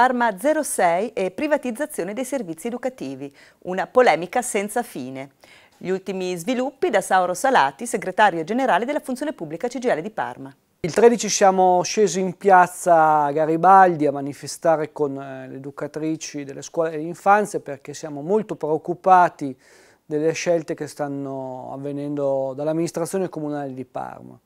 Parma 06 e privatizzazione dei servizi educativi, una polemica senza fine. Gli ultimi sviluppi da Sauro Salati, segretario generale della Funzione Pubblica CGL di Parma. Il 13 siamo scesi in piazza Garibaldi a manifestare con eh, le educatrici delle scuole dell'infanzia perché siamo molto preoccupati delle scelte che stanno avvenendo dall'amministrazione comunale di Parma.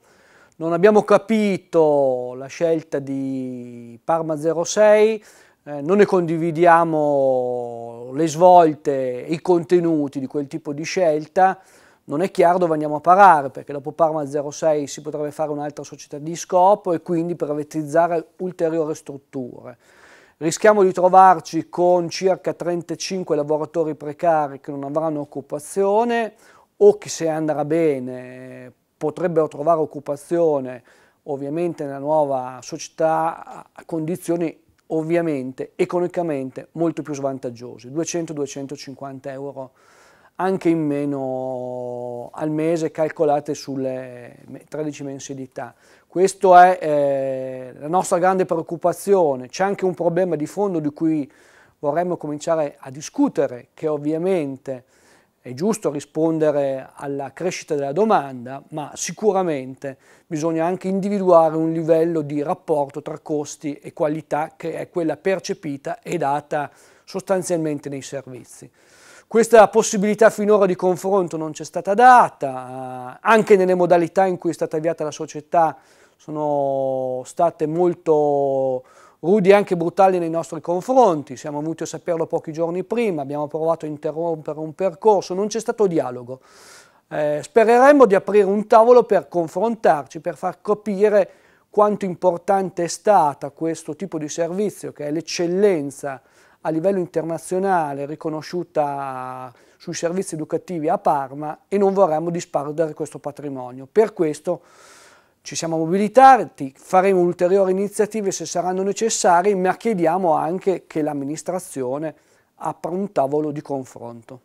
Non abbiamo capito la scelta di Parma 06, eh, non ne condividiamo le svolte e i contenuti di quel tipo di scelta, non è chiaro dove andiamo a parare, perché dopo Parma 06 si potrebbe fare un'altra società di scopo e quindi privatizzare ulteriori strutture. Rischiamo di trovarci con circa 35 lavoratori precari che non avranno occupazione o che se andrà bene potrebbero trovare occupazione ovviamente nella nuova società a condizioni ovviamente economicamente molto più svantaggiose, 200-250 euro anche in meno al mese calcolate sulle 13 mensilità. Questa è eh, la nostra grande preoccupazione, c'è anche un problema di fondo di cui vorremmo cominciare a discutere che ovviamente è giusto rispondere alla crescita della domanda, ma sicuramente bisogna anche individuare un livello di rapporto tra costi e qualità che è quella percepita e data sostanzialmente nei servizi. Questa possibilità finora di confronto non c'è stata data, eh, anche nelle modalità in cui è stata avviata la società sono state molto rudi e anche brutali nei nostri confronti, siamo venuti a saperlo pochi giorni prima, abbiamo provato a interrompere un percorso, non c'è stato dialogo. Eh, spereremmo di aprire un tavolo per confrontarci, per far capire quanto importante è stata questo tipo di servizio, che è l'eccellenza a livello internazionale riconosciuta sui servizi educativi a Parma e non vorremmo disperdere questo patrimonio. Per questo ci siamo mobilitati, faremo ulteriori iniziative se saranno necessarie, ma chiediamo anche che l'amministrazione apra un tavolo di confronto.